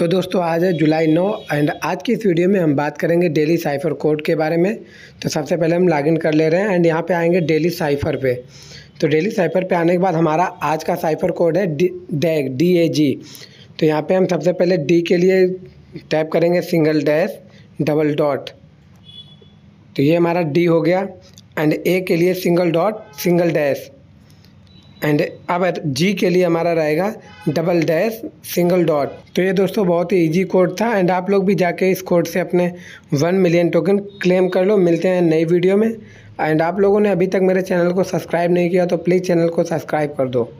तो दोस्तों आज है जुलाई नौ एंड आज की इस वीडियो में हम बात करेंगे डेली साइफर कोड के बारे में तो सबसे पहले हम लॉगिन कर ले रहे हैं एंड यहाँ पे आएंगे डेली साइफर पे तो डेली साइफर पे आने के बाद हमारा आज का साइफर कोड है डैग डी ए जी तो यहाँ पे हम सबसे पहले डी के लिए टाइप करेंगे सिंगल डैश डबल डॉट तो ये हमारा डी हो गया एंड ए के लिए single dot single dash and अब जी के लिए हमारा रहेगा डबल डैश सिंगल डॉट तो ये दोस्तों बहुत ही इजी कोड था एंड आप लोग भी जाके इस कोड से अपने वन मिलियन टोकन क्लेम कर लो मिलते हैं नई वीडियो में एंड आप लोगों ने अभी तक मेरे चैनल को सब्सक्राइब नहीं किया तो प्लीज़ चैनल को सब्सक्राइब कर दो